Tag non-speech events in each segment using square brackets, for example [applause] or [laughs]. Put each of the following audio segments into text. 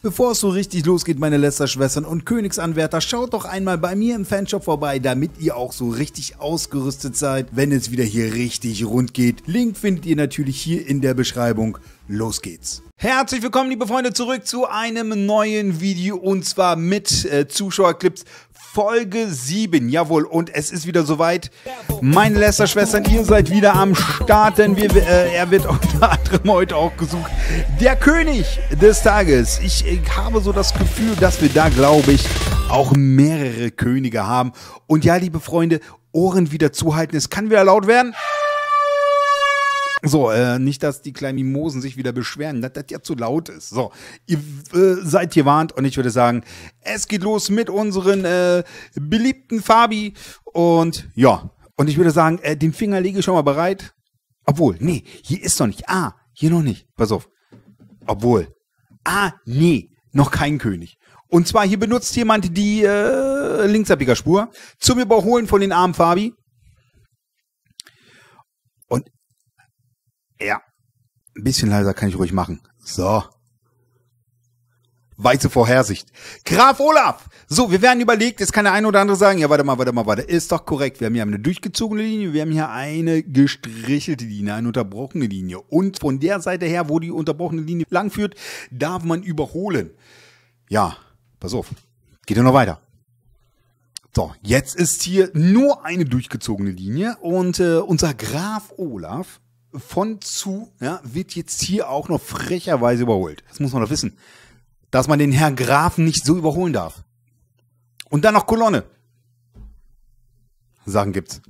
Bevor es so richtig losgeht, meine Lästerschwestern und Königsanwärter, schaut doch einmal bei mir im Fanshop vorbei, damit ihr auch so richtig ausgerüstet seid, wenn es wieder hier richtig rund geht. Link findet ihr natürlich hier in der Beschreibung. Los geht's. Herzlich willkommen, liebe Freunde, zurück zu einem neuen Video und zwar mit äh, Zuschauerclips Folge 7. Jawohl, und es ist wieder soweit. Meine Lester-Schwestern, ihr seid wieder am Start, denn wir, äh, er wird unter anderem heute auch gesucht. Der König des Tages. Ich äh, habe so das Gefühl, dass wir da, glaube ich, auch mehrere Könige haben. Und ja, liebe Freunde, Ohren wieder zuhalten. Es kann wieder laut werden. Ja. So, äh, nicht, dass die kleinen Mimosen sich wieder beschweren, dass das ja zu laut ist. So, ihr äh, seid hier warnt und ich würde sagen, es geht los mit unseren äh, beliebten Fabi. Und ja, und ich würde sagen, äh, den Finger lege ich schon mal bereit. Obwohl, nee, hier ist noch nicht. Ah, hier noch nicht. Pass auf. Obwohl. Ah, nee, noch kein König. Und zwar hier benutzt jemand die äh, linksabbieger Spur zum Überholen von den armen Fabi. Ja. Ein bisschen leiser kann ich ruhig machen. So. Weiße Vorhersicht. Graf Olaf! So, wir werden überlegt, jetzt kann der eine oder andere sagen, ja, warte mal, warte mal, warte, ist doch korrekt. Wir haben hier eine durchgezogene Linie, wir haben hier eine gestrichelte Linie, eine unterbrochene Linie. Und von der Seite her, wo die unterbrochene Linie langführt, darf man überholen. Ja, pass auf. Geht ja noch weiter. So, jetzt ist hier nur eine durchgezogene Linie und äh, unser Graf Olaf von zu ja, wird jetzt hier auch noch frecherweise überholt. Das muss man doch wissen. Dass man den Herrn Grafen nicht so überholen darf. Und dann noch Kolonne. Sachen gibt's.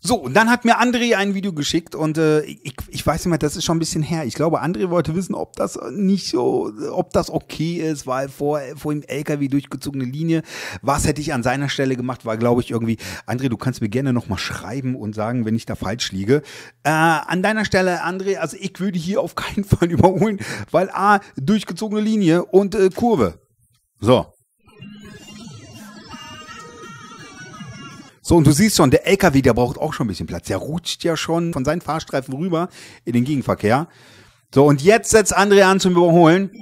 So, und dann hat mir André ein Video geschickt und äh, ich, ich weiß nicht mehr, das ist schon ein bisschen her. Ich glaube, André wollte wissen, ob das nicht so, ob das okay ist, weil vor, vor dem LKW durchgezogene Linie, was hätte ich an seiner Stelle gemacht, war, glaube ich, irgendwie, André, du kannst mir gerne nochmal schreiben und sagen, wenn ich da falsch liege. Äh, an deiner Stelle, André, also ich würde hier auf keinen Fall [laughs] überholen, weil A, durchgezogene Linie und äh, Kurve. So, So, und du siehst schon, der LKW, der braucht auch schon ein bisschen Platz. Der rutscht ja schon von seinen Fahrstreifen rüber in den Gegenverkehr. So, und jetzt setzt André an zum Überholen.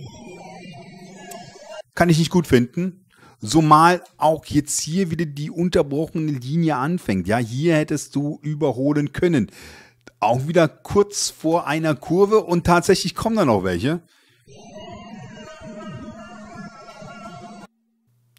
Kann ich nicht gut finden. Zumal auch jetzt hier wieder die unterbrochene Linie anfängt. Ja, hier hättest du überholen können. Auch wieder kurz vor einer Kurve und tatsächlich kommen da noch welche.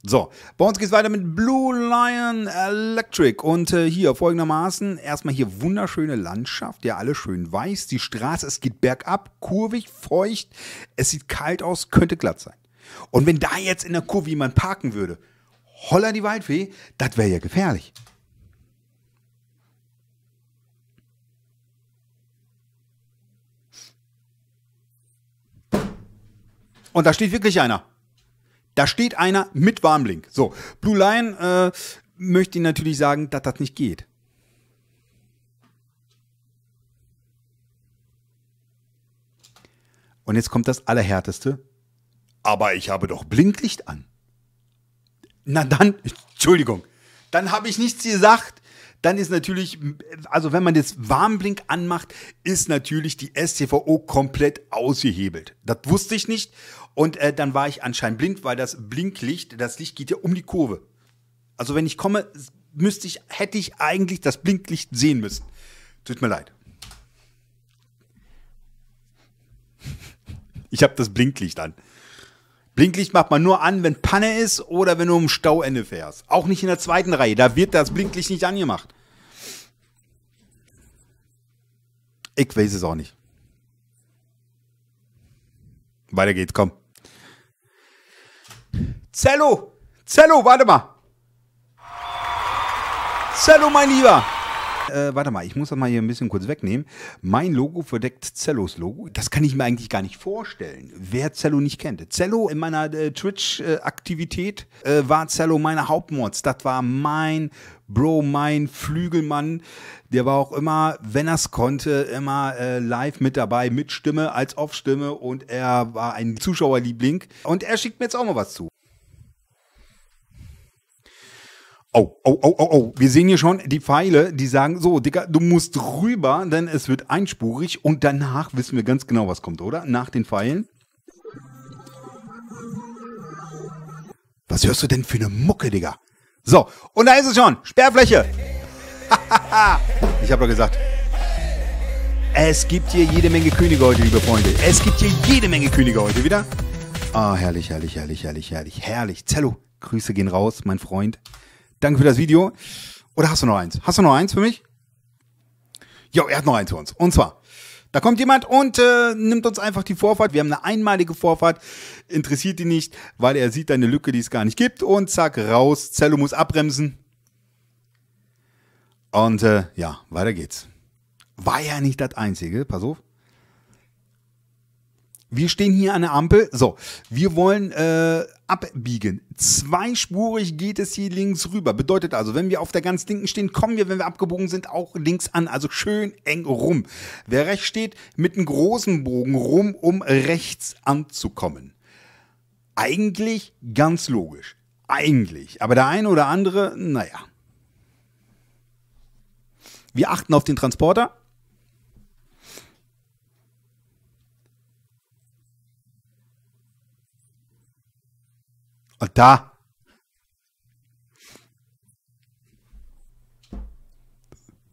So, bei uns geht's weiter mit Blue Lion Electric und äh, hier folgendermaßen erstmal hier wunderschöne Landschaft, ja alles schön weiß, die Straße, es geht bergab, kurvig, feucht, es sieht kalt aus, könnte glatt sein. Und wenn da jetzt in der Kurve jemand parken würde, holla die Waldfee, das wäre ja gefährlich. Und da steht wirklich einer. Da steht einer mit Warmlink. So, Blue Line äh, möchte Ihnen natürlich sagen, dass das nicht geht. Und jetzt kommt das Allerhärteste. Aber ich habe doch Blinklicht an. Na dann, [laughs] Entschuldigung, dann habe ich nichts gesagt dann ist natürlich, also wenn man das Warnblink anmacht, ist natürlich die STVO komplett ausgehebelt. Das wusste ich nicht. Und äh, dann war ich anscheinend blind, weil das Blinklicht, das Licht geht ja um die Kurve. Also wenn ich komme, müsste ich, hätte ich eigentlich das Blinklicht sehen müssen. Tut mir leid. Ich habe das Blinklicht an. Blinklicht macht man nur an, wenn Panne ist oder wenn du im Stauende fährst. Auch nicht in der zweiten Reihe, da wird das Blinklicht nicht angemacht. Ich weiß es auch nicht. Weiter geht's, komm. Zello! Zello, warte mal! Zello, mein Lieber! Äh, warte mal, ich muss das mal hier ein bisschen kurz wegnehmen. Mein Logo verdeckt Zellos Logo. Das kann ich mir eigentlich gar nicht vorstellen, wer Zello nicht kennt. Zello in meiner äh, Twitch-Aktivität äh, war Zello meine Hauptmods. Das war mein Bro, mein Flügelmann. Der war auch immer, wenn er es konnte, immer äh, live mit dabei, mit Stimme als Off-Stimme und er war ein Zuschauerliebling. Und er schickt mir jetzt auch mal was zu. Oh, oh, oh, oh, oh. Wir sehen hier schon die Pfeile, die sagen, so, Digga, du musst rüber, denn es wird einspurig und danach wissen wir ganz genau, was kommt, oder? Nach den Pfeilen. Was hörst du denn für eine Mucke, Digga? So, und da ist es schon. Sperrfläche. [laughs] ich habe doch gesagt. Es gibt hier jede Menge Könige heute, liebe Freunde. Es gibt hier jede Menge Könige heute wieder. Ah, oh, herrlich, herrlich, herrlich, herrlich, herrlich, herrlich. Zello, Grüße gehen raus, mein Freund. Danke für das Video. Oder hast du noch eins? Hast du noch eins für mich? Jo, er hat noch eins für uns. Und zwar, da kommt jemand und äh, nimmt uns einfach die Vorfahrt. Wir haben eine einmalige Vorfahrt. Interessiert ihn nicht, weil er sieht eine Lücke, die es gar nicht gibt. Und zack, raus. Zello muss abbremsen. Und äh, ja, weiter geht's. War ja nicht das Einzige. Pass auf wir stehen hier an der Ampel. So, wir wollen äh, abbiegen. Zweispurig geht es hier links rüber. Bedeutet also, wenn wir auf der ganz linken stehen, kommen wir, wenn wir abgebogen sind, auch links an. Also schön eng rum. Wer rechts steht, mit einem großen Bogen rum, um rechts anzukommen. Eigentlich ganz logisch. Eigentlich. Aber der eine oder andere, naja. Wir achten auf den Transporter, Und da.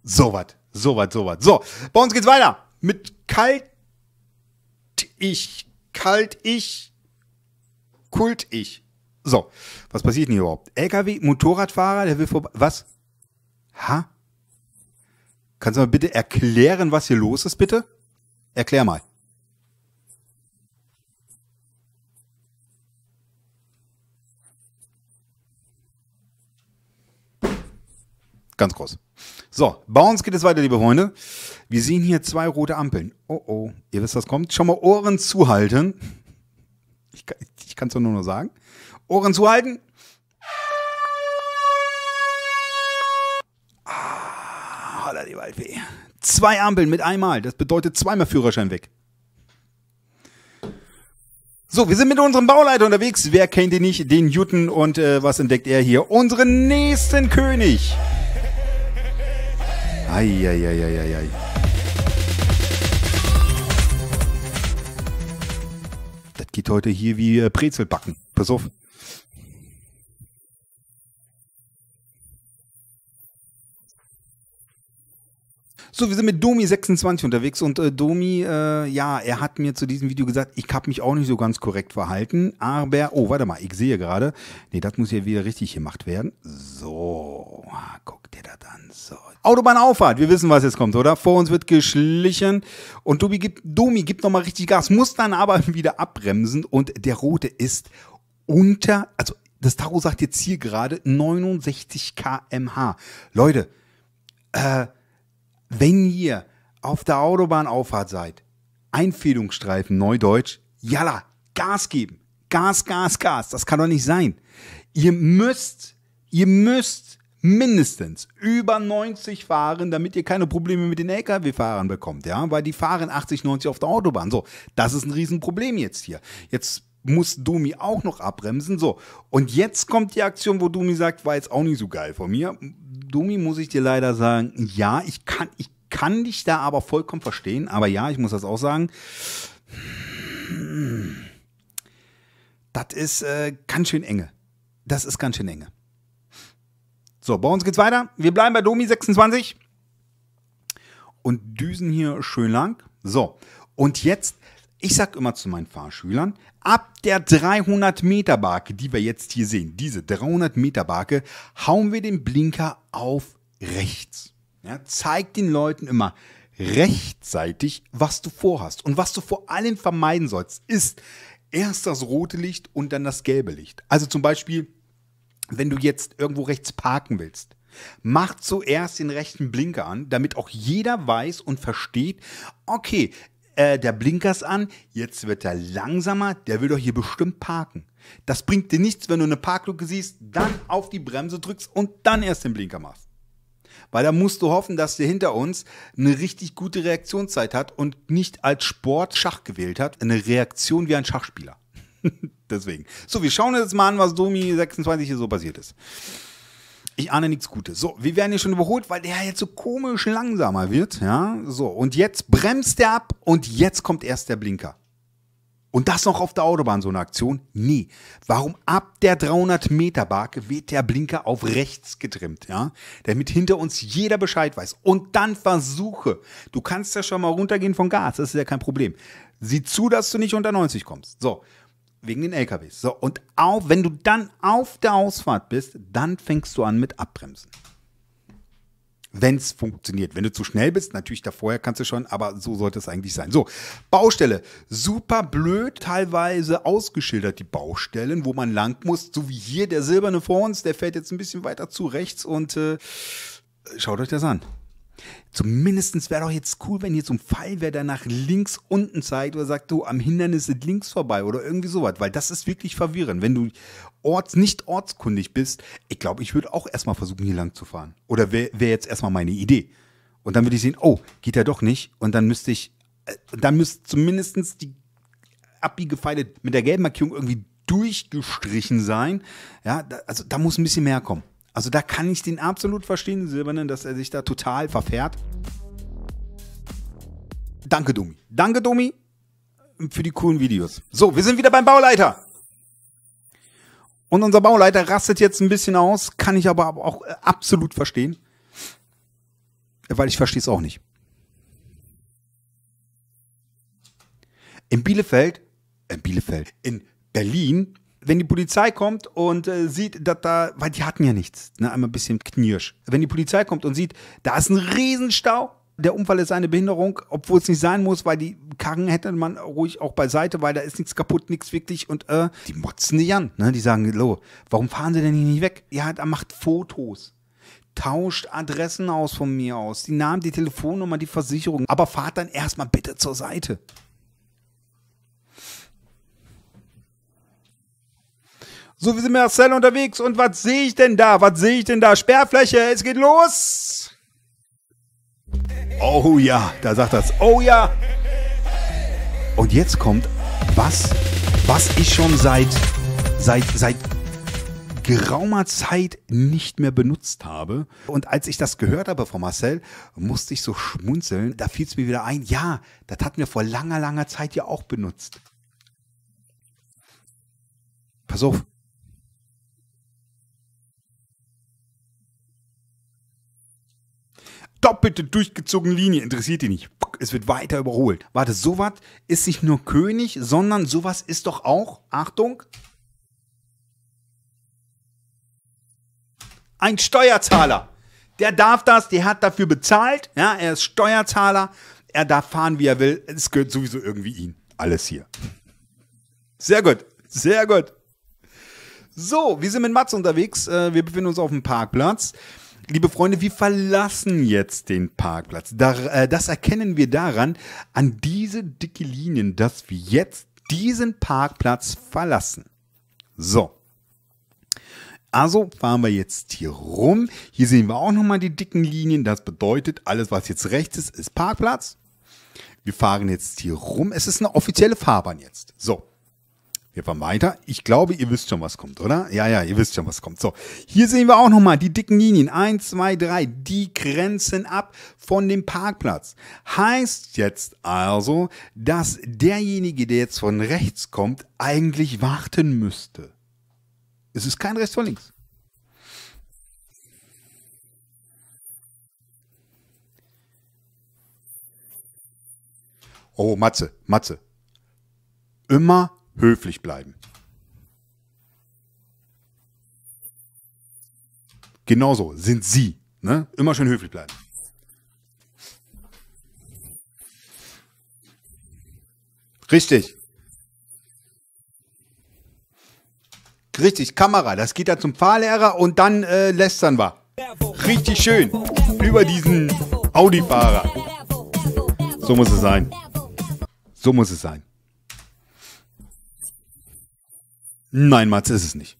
So was, so was, so was. So, bei uns geht's weiter mit kalt ich, kalt ich, kult ich. So, was passiert denn hier überhaupt? LKW, Motorradfahrer, der will vorbei. Was? Ha? Kannst du mal bitte erklären, was hier los ist, bitte? Erklär mal. Ganz groß. So, bei uns geht es weiter, liebe Freunde. Wir sehen hier zwei rote Ampeln. Oh oh, ihr wisst, was kommt. Schon mal Ohren zuhalten. Ich, ich kann es doch nur noch sagen. Ohren zuhalten. Ah, holla die Waldfee. Zwei Ampeln mit einmal. Das bedeutet zweimal Führerschein weg. So, wir sind mit unserem Bauleiter unterwegs. Wer kennt ihn nicht? Den Newton und äh, was entdeckt er hier? Unseren nächsten König. Eieieiei. Das geht heute hier wie äh, Brezelbacken. Pass auf. So, wir sind mit Domi26 unterwegs und äh, Domi, äh, ja, er hat mir zu diesem Video gesagt, ich habe mich auch nicht so ganz korrekt verhalten, aber, oh, warte mal, ich sehe gerade, nee, das muss ja wieder richtig gemacht werden. So, ah, guck dann so. Autobahnauffahrt, wir wissen, was jetzt kommt, oder? Vor uns wird geschlichen und Domi gibt, Domi gibt nochmal richtig Gas, muss dann aber [laughs] wieder abbremsen und der Rote ist unter, also das Taro sagt jetzt hier gerade 69 kmh. Leute, äh, wenn ihr auf der Autobahnauffahrt seid, Einfädungsstreifen, Neudeutsch, jalla, Gas geben. Gas, Gas, Gas. Das kann doch nicht sein. Ihr müsst, ihr müsst mindestens über 90 fahren, damit ihr keine Probleme mit den Lkw-Fahrern bekommt, ja, weil die fahren 80, 90 auf der Autobahn. So, das ist ein Riesenproblem jetzt hier. Jetzt muss Domi auch noch abbremsen. So, und jetzt kommt die Aktion, wo Domi sagt, war jetzt auch nicht so geil von mir. Domi muss ich dir leider sagen, ja, ich kann, ich kann dich da aber vollkommen verstehen, aber ja, ich muss das auch sagen. Das ist äh, ganz schön enge. Das ist ganz schön enge. So, bei uns geht's weiter. Wir bleiben bei Domi 26 und düsen hier schön lang. So, und jetzt, ich sag immer zu meinen Fahrschülern, ab der 300 Meter Barke, die wir jetzt hier sehen, diese 300 Meter Barke, hauen wir den Blinker auf rechts. Ja, zeigt den Leuten immer rechtzeitig, was du vorhast. Und was du vor allem vermeiden sollst, ist erst das rote Licht und dann das gelbe Licht. Also zum Beispiel, wenn du jetzt irgendwo rechts parken willst, mach zuerst den rechten Blinker an, damit auch jeder weiß und versteht, okay, äh, der Blinker ist an, jetzt wird er langsamer, der will doch hier bestimmt parken. Das bringt dir nichts, wenn du eine Parklücke siehst, dann auf die Bremse drückst und dann erst den Blinker machst. Weil da musst du hoffen, dass der hinter uns eine richtig gute Reaktionszeit hat und nicht als Sport Schach gewählt hat, eine Reaktion wie ein Schachspieler. [laughs] Deswegen. So, wir schauen jetzt mal an, was Domi 26 hier so passiert ist. Ich ahne nichts Gutes. So, wir werden hier schon überholt, weil der jetzt so komisch langsamer wird. Ja, so. Und jetzt bremst er ab und jetzt kommt erst der Blinker. Und das noch auf der Autobahn, so eine Aktion? Nie. Warum ab der 300-Meter-Barke wird der Blinker auf rechts getrimmt, ja? Damit hinter uns jeder Bescheid weiß. Und dann versuche. Du kannst ja schon mal runtergehen von Gas, das ist ja kein Problem. Sieh zu, dass du nicht unter 90 kommst. So wegen den LKWs. So, und auch, wenn du dann auf der Ausfahrt bist, dann fängst du an mit Abbremsen. Wenn es funktioniert. Wenn du zu schnell bist, natürlich da vorher kannst du schon, aber so sollte es eigentlich sein. So, Baustelle. Super blöd, teilweise ausgeschildert die Baustellen, wo man lang muss. So wie hier der silberne vor uns, der fährt jetzt ein bisschen weiter zu rechts und äh, schaut euch das an. Zumindest wäre doch jetzt cool, wenn hier so ein Fall wäre, der nach links unten zeigt oder sagt, du, am Hindernis sind links vorbei oder irgendwie sowas, weil das ist wirklich verwirrend. Wenn du orts, nicht ortskundig bist, ich glaube, ich würde auch erstmal versuchen, hier lang zu fahren. Oder wäre wär jetzt erstmal meine Idee. Und dann würde ich sehen, oh, geht ja doch nicht. Und dann müsste ich, äh, dann müsste zumindest die abbiegefeile mit der gelben Markierung irgendwie durchgestrichen sein. Ja, da, also da muss ein bisschen mehr kommen. Also da kann ich den absolut verstehen, Silbernen, dass er sich da total verfährt. Danke, Domi. Danke, Domi, für die coolen Videos. So, wir sind wieder beim Bauleiter. Und unser Bauleiter rastet jetzt ein bisschen aus, kann ich aber auch äh, absolut verstehen. Weil ich verstehe es auch nicht. In Bielefeld, in Bielefeld, in Berlin wenn die Polizei kommt und äh, sieht, dass da, weil die hatten ja nichts, ne, einmal ein bisschen knirsch. Wenn die Polizei kommt und sieht, da ist ein Riesenstau, der Unfall ist eine Behinderung, obwohl es nicht sein muss, weil die Karren hätte man ruhig auch beiseite, weil da ist nichts kaputt, nichts wirklich und äh, die motzen die an, ne? die sagen, lo, warum fahren sie denn hier nicht weg? Ja, da macht Fotos. Tauscht Adressen aus von mir aus, die Namen, die Telefonnummer, die Versicherung, aber fahrt dann erstmal bitte zur Seite. So, wir sind mit Marcel unterwegs und was sehe ich denn da? Was sehe ich denn da? Sperrfläche, es geht los! Oh ja, da sagt das. Oh ja! Und jetzt kommt was, was ich schon seit, seit, seit geraumer Zeit nicht mehr benutzt habe. Und als ich das gehört habe von Marcel, musste ich so schmunzeln. Da fiel es mir wieder ein, ja, das hatten wir vor langer, langer Zeit ja auch benutzt. Pass auf, doppelte durchgezogene Linie, interessiert die nicht. Es wird weiter überholt. Warte, sowas ist nicht nur König, sondern sowas ist doch auch, Achtung, ein Steuerzahler. Der darf das, der hat dafür bezahlt, ja, er ist Steuerzahler, er darf fahren, wie er will. Es gehört sowieso irgendwie ihm. Alles hier. Sehr gut, sehr gut. So, wir sind mit Mats unterwegs. Äh, wir befinden uns auf dem Parkplatz. Liebe Freunde, wir verlassen jetzt den Parkplatz. Äh, das erkennen wir daran, an diese dicke Linien, dass wir jetzt diesen Parkplatz verlassen. So. Also fahren wir jetzt hier rum. Hier sehen wir auch nochmal die dicken Linien. Das bedeutet, alles, was jetzt rechts ist, ist Parkplatz. Wir fahren jetzt hier rum. Es ist eine offizielle Fahrbahn jetzt. So. Wir fahren weiter. Ich glaube, ihr wisst schon, was kommt, oder? Ja, ja, ihr wisst schon, was kommt. So, hier sehen wir auch nochmal die dicken Linien. eins, zwei, drei. Die grenzen ab von dem Parkplatz. Heißt jetzt also, dass derjenige, der jetzt von rechts kommt, eigentlich warten müsste. Es ist kein Rest von links. Oh, Matze, Matze. Immer höflich bleiben. Genauso sind sie. Ne? Immer schön höflich bleiben. Richtig. Richtig, Kamera. Das geht ja zum Fahrlehrer und dann äh, lästern wir. Richtig schön. Über diesen Audi-Fahrer. So muss es sein. So muss es sein. Nein, Mats, ist es nicht.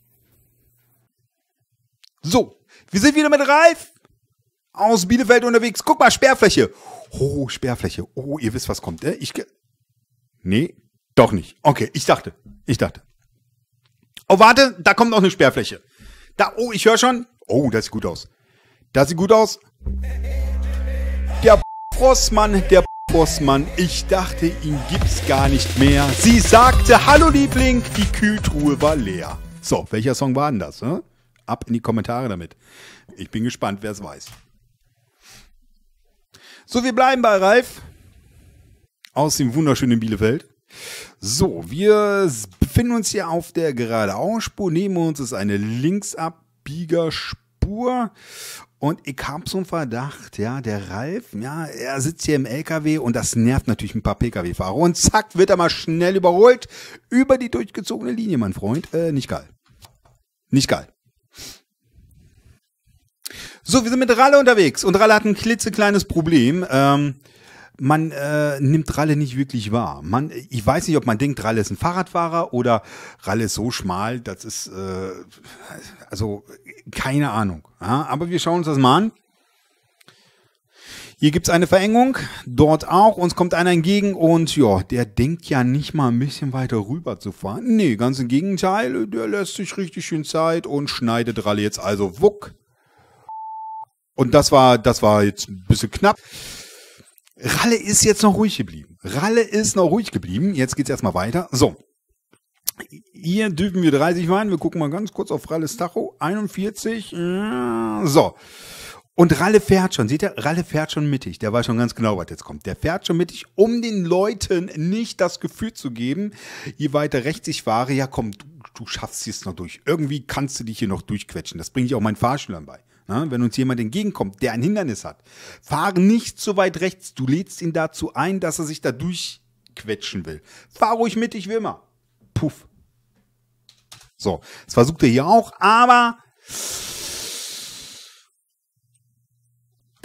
So, wir sind wieder mit Ralf aus Bielefeld unterwegs. Guck mal, Sperrfläche. Oh, Sperrfläche. Oh, ihr wisst, was kommt. Äh? Ich. Nee, doch nicht. Okay, ich dachte. Ich dachte. Oh, warte, da kommt noch eine Sperrfläche. Da, oh, ich höre schon. Oh, das sieht gut aus. Das sieht gut aus. Der Frostmann, der Bossmann, ich dachte, ihn gibt's gar nicht mehr. Sie sagte, hallo Liebling, die Kühltruhe war leer. So, welcher Song war denn das? Ne? Ab in die Kommentare damit. Ich bin gespannt, wer es weiß. So, wir bleiben bei Ralf aus dem wunderschönen Bielefeld. So, wir befinden uns hier auf der geradeaus Spur. wir uns ist eine Linksabbiegerspur. Und ich habe so einen Verdacht, ja, der Ralf, ja, er sitzt hier im LKW und das nervt natürlich ein paar PKW-Fahrer. Und zack, wird er mal schnell überholt über die durchgezogene Linie, mein Freund. Äh, nicht geil. Nicht geil. So, wir sind mit Ralle unterwegs und Ralle hat ein klitzekleines Problem. Ähm, man äh, nimmt Ralle nicht wirklich wahr. Man, ich weiß nicht, ob man denkt, Ralle ist ein Fahrradfahrer oder Ralle ist so schmal, das ist, äh, also keine Ahnung. Ja, aber wir schauen uns das mal an. Hier gibt es eine Verengung, dort auch, uns kommt einer entgegen und ja, der denkt ja nicht mal ein bisschen weiter rüber zu fahren. Nee, ganz im Gegenteil, der lässt sich richtig schön Zeit und schneidet Ralle jetzt also wuck. Und das war, das war jetzt ein bisschen knapp. Ralle ist jetzt noch ruhig geblieben. Ralle ist noch ruhig geblieben. Jetzt geht's erstmal weiter. So. Hier dürfen wir 30 meinen. Wir gucken mal ganz kurz auf Ralles Tacho. 41. So. Und Ralle fährt schon, seht ihr? Ralle fährt schon mittig. Der weiß schon ganz genau, was jetzt kommt. Der fährt schon mittig, um den Leuten nicht das Gefühl zu geben, je weiter rechts ich fahre, ja komm, du, du schaffst es noch durch. Irgendwie kannst du dich hier noch durchquetschen. Das bringe ich auch meinen Fahrschülern bei. Na, ne? wenn uns jemand entgegenkommt, der ein Hindernis hat, fahre nicht so weit rechts. Du lädst ihn dazu ein, dass er sich da durchquetschen will. Fahr ruhig mit, ich will mal. Puff. So, das versucht er hier auch, aber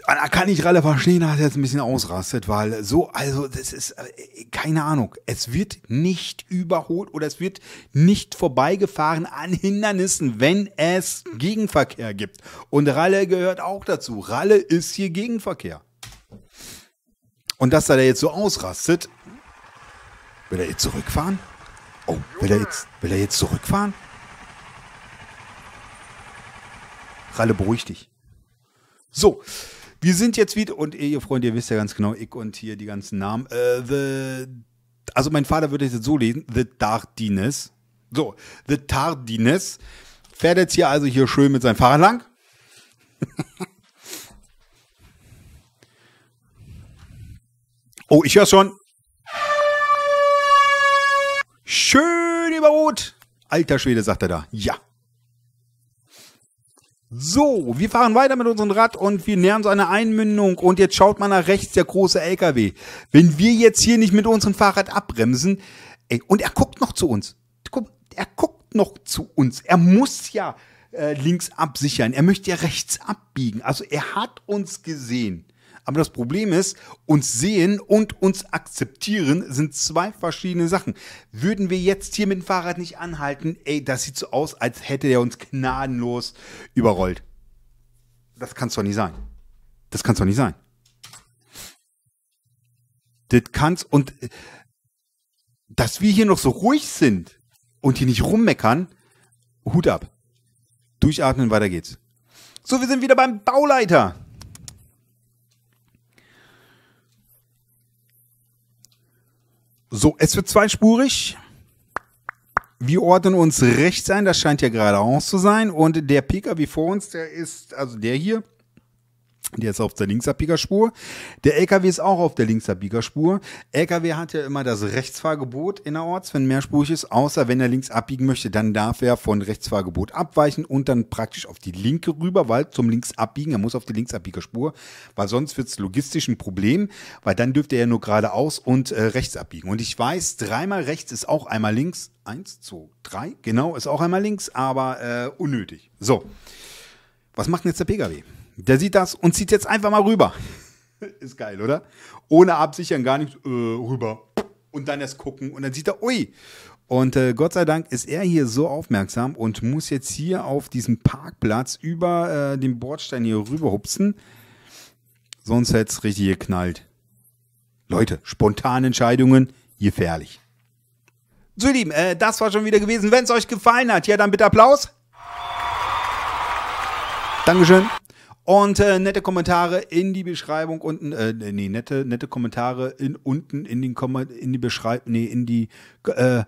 Ah, da kann ich Ralle verstehen, dass er jetzt ein bisschen ausrastet, weil so, also das ist, äh, keine Ahnung, es wird nicht überholt oder es wird nicht vorbeigefahren an Hindernissen, wenn es Gegenverkehr gibt. Und Ralle gehört auch dazu. Ralle ist hier Gegenverkehr. Und dass er da jetzt so ausrastet, will er jetzt zurückfahren? Oh, will er jetzt, will er jetzt zurückfahren? Ralle, beruhig dich. So. Wir sind jetzt wieder, und ihr Freunde, ihr wisst ja ganz genau, ich und hier die ganzen Namen. Äh, the, also mein Vater würde es jetzt so lesen, The Tardines. So, The Tardines fährt jetzt hier also hier schön mit seinem Fahrrad lang. [laughs] oh, ich höre schon. Schön über Rot. Alter Schwede, sagt er da. Ja. So, wir fahren weiter mit unserem Rad und wir nähern uns einer Einmündung und jetzt schaut mal nach rechts der große LKW. Wenn wir jetzt hier nicht mit unserem Fahrrad abbremsen, ey, und er guckt noch zu uns. Er guckt noch zu uns. Er muss ja äh, links absichern. Er möchte ja rechts abbiegen. Also er hat uns gesehen. Aber das Problem ist, uns sehen und uns akzeptieren sind zwei verschiedene Sachen. Würden wir jetzt hier mit dem Fahrrad nicht anhalten, ey, das sieht so aus, als hätte er uns gnadenlos überrollt. Das kann's doch nicht sein. Das kann's doch nicht sein. Das kann's und äh, dass wir hier noch so ruhig sind und hier nicht rummeckern, Hut ab. Durchatmen, weiter geht's. So, wir sind wieder beim Bauleiter. So, es wird zweispurig. Wir ordnen uns rechts ein, das scheint ja geradeaus zu sein. Und der Pkw vor uns, der ist, also der hier, der ist auf der Linksabbiegerspur. Der LKW ist auch auf der Linksabbiegerspur. LKW hat ja immer das Rechtsfahrgebot innerorts, wenn mehrspurig ist, außer wenn er links abbiegen möchte, dann darf er von Rechtsfahrgebot abweichen und dann praktisch auf die linke rüber, weil zum links abbiegen, er muss auf die Linksabbiegerspur, weil sonst wird es logistisch ein Problem, weil dann dürfte er ja nur geradeaus und äh, rechts abbiegen. Und ich weiß, dreimal rechts ist auch einmal links. Eins, zwei, drei, genau, ist auch einmal links, aber äh, unnötig. So, was macht denn jetzt der PKW? Der sieht das und zieht jetzt einfach mal rüber. [laughs] Ist geil, oder? Ohne Absichern, gar nichts, äh, rüber. Und dann erst gucken und dann sieht er, ui. Und äh, Gott sei Dank ist er hier so aufmerksam und muss jetzt hier auf diesem Parkplatz über äh, den Bordstein hier rüberhupsen. Sonst hätte es richtig geknallt. Leute, spontane Entscheidungen, gefährlich. So, ihr Lieben, äh, das war schon wieder gewesen. Wenn es euch gefallen hat, ja, dann bitte Applaus. Dankeschön. Und äh, nette Kommentare in die Beschreibung unten, äh, nee, nette, nette Kommentare in, unten in den Komma in die Beschreibung, nee, in die, äh, ihr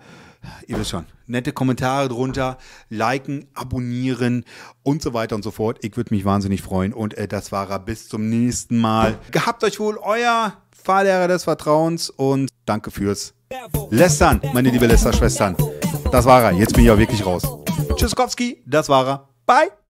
wisst schon, nette Kommentare drunter, liken, abonnieren und so weiter und so fort. Ich würde mich wahnsinnig freuen und äh, das war er. Bis zum nächsten Mal. Gehabt euch wohl, euer Fahrlehrer des Vertrauens und danke fürs Lästern, meine liebe Lästerschwestern. Das war er. Jetzt bin ich auch wirklich raus. Tschüss, Kowski. das war er. Bye.